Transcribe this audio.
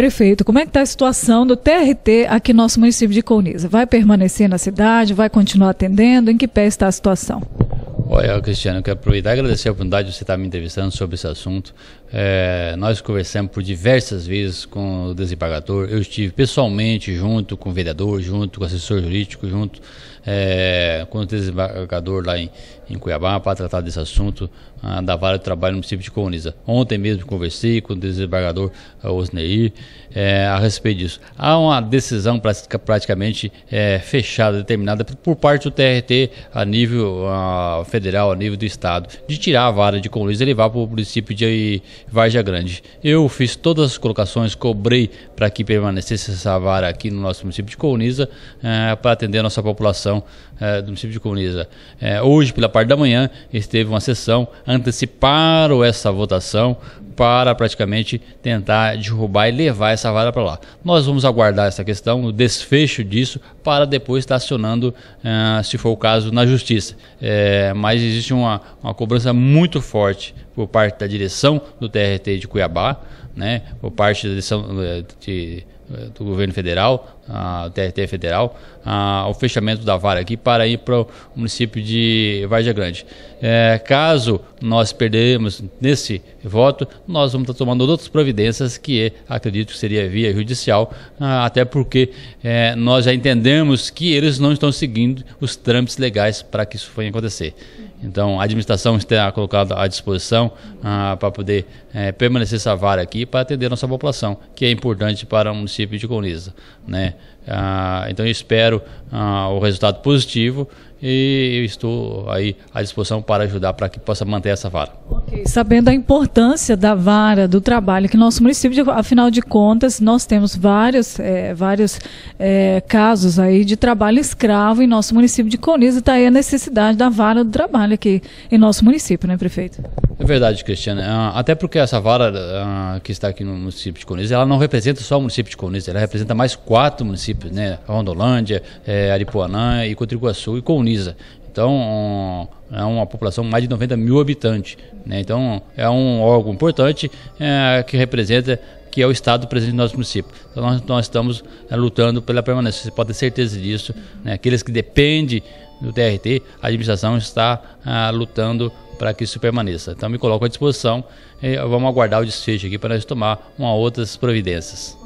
Prefeito, como é que está a situação do TRT aqui no nosso município de Colniza? Vai permanecer na cidade? Vai continuar atendendo? Em que pé está a situação? Olha, Cristiano, quero aproveitar e agradecer a oportunidade de você estar me entrevistando sobre esse assunto. É, nós conversamos por diversas vezes com o desembargador. Eu estive pessoalmente junto com o vereador, junto com o assessor jurídico, junto é, com o desembargador lá em, em Cuiabá para tratar desse assunto ah, da Vale do Trabalho no município de Coloniza. Ontem mesmo conversei com o desembargador ah, Osneir é, a respeito disso. Há uma decisão praticamente é, fechada, determinada por parte do TRT a nível ah, federal federal, a nível do estado, de tirar a vara de São e levar para o município de Varja Grande. Eu fiz todas as colocações, cobrei para que permanecesse essa vara aqui no nosso município de Coluniza, eh, para atender a nossa população eh, do município de Coluniza. Eh, hoje, pela parte da manhã, esteve uma sessão, anteciparam essa votação para praticamente tentar derrubar e levar essa vara para lá. Nós vamos aguardar essa questão, o desfecho disso, para depois estar acionando, uh, se for o caso, na justiça. É, mas existe uma, uma cobrança muito forte por parte da direção do TRT de Cuiabá, né, por parte da direção eh, de, eh, do governo federal, a TRT federal, a, o fechamento da vara aqui para ir para o município de Vargem Grande. É, caso nós perdemos nesse voto, nós vamos estar tomando outras providências que acredito que seria via judicial, ah, até porque é, nós já entendemos que eles não estão seguindo os trâmites legais para que isso venha acontecer. Então, a administração está colocada à disposição ah, para poder eh, permanecer essa vara aqui para atender a nossa população, que é importante para o município de Coniza. Né? Ah, então eu espero ah, o resultado positivo e estou aí à disposição para ajudar para que possa manter essa vara. Okay. Sabendo a importância da vara, do trabalho que nosso município, afinal de contas, nós temos vários, é, vários é, casos aí de trabalho escravo em nosso município de Coniza, está aí a necessidade da vara do trabalho aqui em nosso município, né, prefeito? É verdade, Cristiana. Ah, até porque essa vara ah, que está aqui no município de Conizes, ela não representa só o município de Conizes, ela representa mais quatro municípios, né? Rondolândia, é, Aripuanã e Cotriguaçu e Coniza. Então, ah, é uma população de mais de 90 mil habitantes. Né? Então, é um órgão importante é, que representa que é o Estado presente no nosso município. Então, nós, nós estamos é, lutando pela permanência, você pode ter certeza disso. Né? Aqueles que dependem do TRT, a administração está lutando para que isso permaneça. Então me coloco à disposição e vamos aguardar o desfecho aqui para nós tomar uma outras providências.